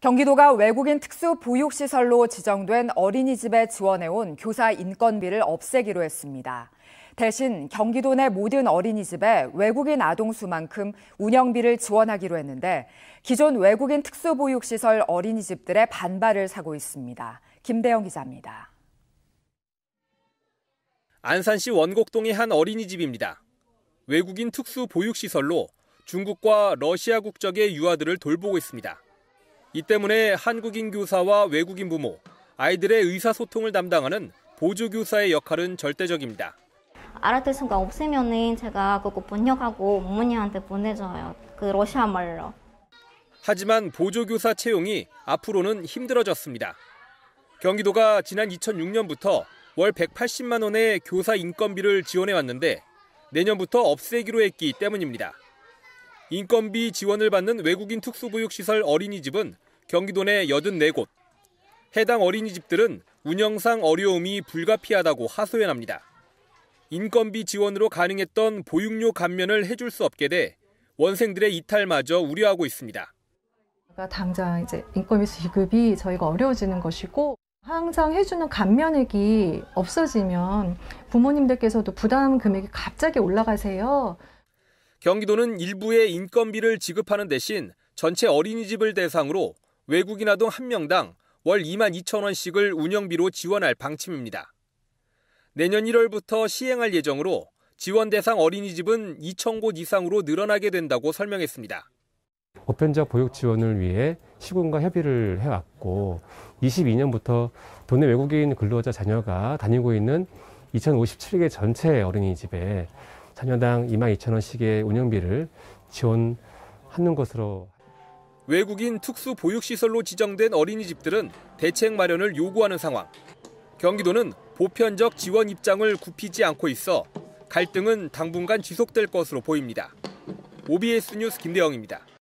경기도가 외국인 특수 보육시설로 지정된 어린이집에 지원해온 교사 인건비를 없애기로 했습니다. 대신 경기도 내 모든 어린이집에 외국인 아동 수만큼 운영비를 지원하기로 했는데 기존 외국인 특수보육시설 어린이집들의 반발을 사고 있습니다. 김대영 기자입니다. 안산시 원곡동의 한 어린이집입니다. 외국인 특수보육시설로 중국과 러시아 국적의 유아들을 돌보고 있습니다. 이 때문에 한국인 교사와 외국인 부모, 아이들의 의사소통을 담당하는 보조교사의 역할은 절대적입니다. 알아들 수가 없으면 제가 그거 번역하고 어머니한테 보내줘요. 그 러시아 말로. 하지만 보조교사 채용이 앞으로는 힘들어졌습니다. 경기도가 지난 2006년부터 월 180만 원의 교사 인건비를 지원해 왔는데 내년부터 없애기로 했기 때문입니다. 인건비 지원을 받는 외국인 특수보육시설 어린이집은 경기도 내 84곳. 해당 어린이집들은 운영상 어려움이 불가피하다고 하소연합니다. 인건비 지원으로 가능했던 보육료 감면을 해줄 수 없게 돼 원생들의 이탈마저 우려하고 있습니다. 당장 이제 인건비 지급이 저희가 어려워지는 것이고 항상 해주는 감면액이 없어지면 부모님들께서도 부담 금액이 갑자기 올라가세요. 경기도는 일부의 인건비를 지급하는 대신 전체 어린이집을 대상으로 외국인 아동 1명당 월 2만 2천 원씩을 운영비로 지원할 방침입니다. 내년 1월부터 시행할 예정으로 지원 대상 어린이집은 2천 곳 이상으로 늘어나게 된다고 설명했습니다. 보편적 보육 지원을 위해 시군과 협의를 해왔고 22년부터 도내 외국인 근로자 자녀가 다니고 있는 2057개 전체 어린이집에 자녀당 22,000원씩의 운영비를 지원하는 것으로 외국인 특수 보육시설로 지정된 어린이집들은 대책 마련을 요구하는 상황. 경기도는 보편적 지원 입장을 굽히지 않고 있어 갈등은 당분간 지속될 것으로 보입니다. OBS 뉴스 김대영입니다.